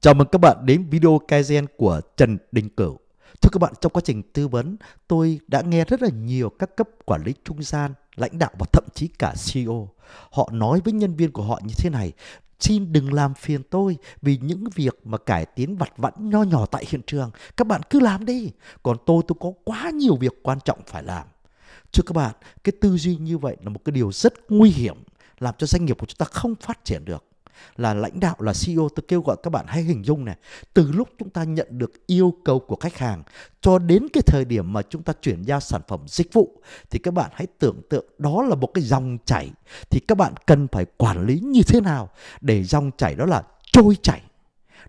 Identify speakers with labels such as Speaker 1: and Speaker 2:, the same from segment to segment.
Speaker 1: Chào mừng các bạn đến video Kaizen của Trần Đình Cửu. Thưa các bạn, trong quá trình tư vấn, tôi đã nghe rất là nhiều các cấp quản lý trung gian, lãnh đạo và thậm chí cả CEO. Họ nói với nhân viên của họ như thế này, xin đừng làm phiền tôi vì những việc mà cải tiến vặt vãnh nho nhỏ tại hiện trường. Các bạn cứ làm đi, còn tôi tôi có quá nhiều việc quan trọng phải làm. Thưa các bạn, cái tư duy như vậy là một cái điều rất nguy hiểm làm cho doanh nghiệp của chúng ta không phát triển được là lãnh đạo là CEO tôi kêu gọi các bạn hãy hình dung này từ lúc chúng ta nhận được yêu cầu của khách hàng cho đến cái thời điểm mà chúng ta chuyển giao sản phẩm dịch vụ thì các bạn hãy tưởng tượng đó là một cái dòng chảy thì các bạn cần phải quản lý như thế nào để dòng chảy đó là trôi chảy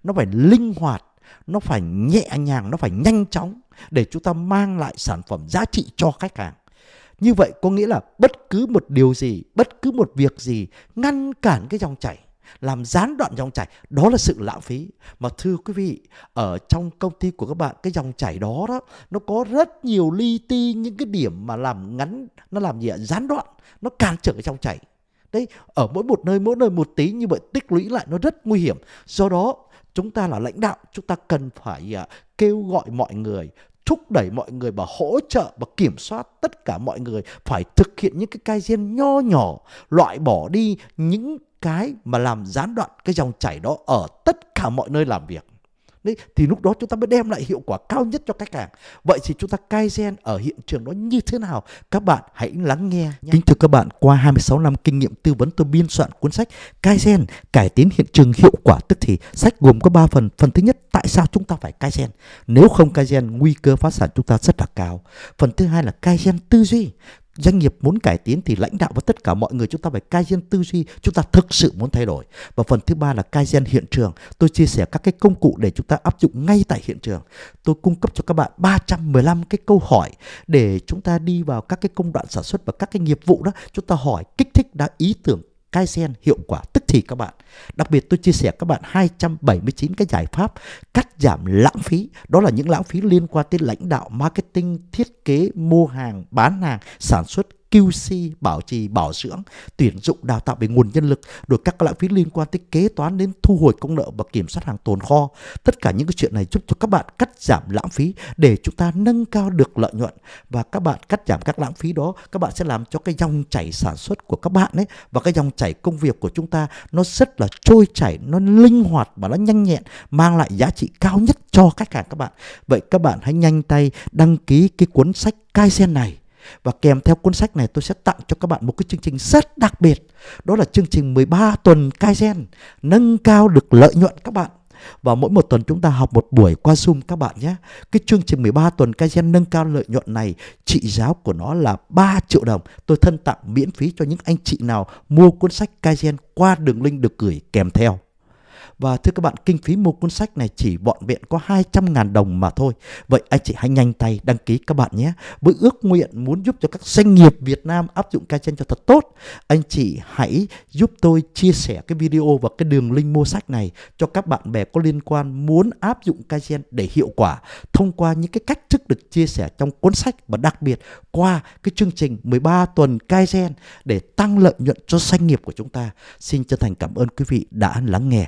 Speaker 1: nó phải linh hoạt nó phải nhẹ nhàng nó phải nhanh chóng để chúng ta mang lại sản phẩm giá trị cho khách hàng như vậy có nghĩa là bất cứ một điều gì bất cứ một việc gì ngăn cản cái dòng chảy làm gián đoạn dòng chảy đó là sự lãng phí mà thưa quý vị ở trong công ty của các bạn cái dòng chảy đó đó nó có rất nhiều li ti những cái điểm mà làm ngắn nó làm gì ạ gián đoạn nó cản trở cái dòng chảy đấy ở mỗi một nơi mỗi nơi một tí như vậy tích lũy lại nó rất nguy hiểm do đó chúng ta là lãnh đạo chúng ta cần phải à, kêu gọi mọi người thúc đẩy mọi người và hỗ trợ và kiểm soát tất cả mọi người phải thực hiện những cái cai riêng nho nhỏ, loại bỏ đi những cái mà làm gián đoạn cái dòng chảy đó ở tất cả mọi nơi làm việc. Đấy, thì lúc đó chúng ta mới đem lại hiệu quả cao nhất cho khách hàng. Vậy thì chúng ta cai gen ở hiện trường đó như thế nào? Các bạn hãy lắng nghe nhé. Kính thưa các bạn, qua 26 năm kinh nghiệm tư vấn tôi biên soạn cuốn sách Cai gen cải tiến hiện trường hiệu quả tức thì. Sách gồm có 3 phần. Phần thứ nhất, tại sao chúng ta phải cai gen? Nếu không cai gen, nguy cơ phá sản chúng ta rất là cao. Phần thứ hai là cai gen tư duy doanh nghiệp muốn cải tiến thì lãnh đạo và tất cả mọi người chúng ta phải cai gen tư duy chúng ta thực sự muốn thay đổi và phần thứ ba là cai gen hiện trường tôi chia sẻ các cái công cụ để chúng ta áp dụng ngay tại hiện trường tôi cung cấp cho các bạn 315 cái câu hỏi để chúng ta đi vào các cái công đoạn sản xuất và các cái nghiệp vụ đó chúng ta hỏi kích thích đã ý tưởng Kaizen hiệu quả tức thì các bạn. Đặc biệt tôi chia sẻ các bạn 279 cái giải pháp cắt giảm lãng phí. Đó là những lãng phí liên quan tới lãnh đạo, marketing, thiết kế, mua hàng, bán hàng, sản xuất, QC, bảo trì, bảo dưỡng, tuyển dụng đào tạo về nguồn nhân lực, rồi các loại phí liên quan tới kế toán đến thu hồi công nợ và kiểm soát hàng tồn kho. Tất cả những cái chuyện này giúp cho các bạn cắt giảm lãng phí để chúng ta nâng cao được lợi nhuận và các bạn cắt giảm các lãng phí đó, các bạn sẽ làm cho cái dòng chảy sản xuất của các bạn ấy và cái dòng chảy công việc của chúng ta nó rất là trôi chảy, nó linh hoạt và nó nhanh nhẹn, mang lại giá trị cao nhất cho khách hàng các bạn. Vậy các bạn hãy nhanh tay đăng ký cái cuốn sách Kaizen này và kèm theo cuốn sách này tôi sẽ tặng cho các bạn một cái chương trình rất đặc biệt. Đó là chương trình 13 tuần Kaizen, nâng cao được lợi nhuận các bạn. Và mỗi một tuần chúng ta học một buổi qua Zoom các bạn nhé. Cái chương trình 13 tuần Kaizen nâng cao lợi nhuận này, trị giá của nó là 3 triệu đồng. Tôi thân tặng miễn phí cho những anh chị nào mua cuốn sách Kaizen qua đường link được gửi kèm theo. Và thưa các bạn, kinh phí mua cuốn sách này chỉ bọn vẹn có 200.000 đồng mà thôi. Vậy anh chị hãy nhanh tay đăng ký các bạn nhé. Với ước nguyện muốn giúp cho các doanh nghiệp Việt Nam áp dụng kaizen cho thật tốt, anh chị hãy giúp tôi chia sẻ cái video và cái đường link mua sách này cho các bạn bè có liên quan muốn áp dụng kaizen để hiệu quả thông qua những cái cách thức được chia sẻ trong cuốn sách và đặc biệt qua cái chương trình 13 tuần kaizen để tăng lợi nhuận cho doanh nghiệp của chúng ta. Xin chân thành cảm ơn quý vị đã lắng nghe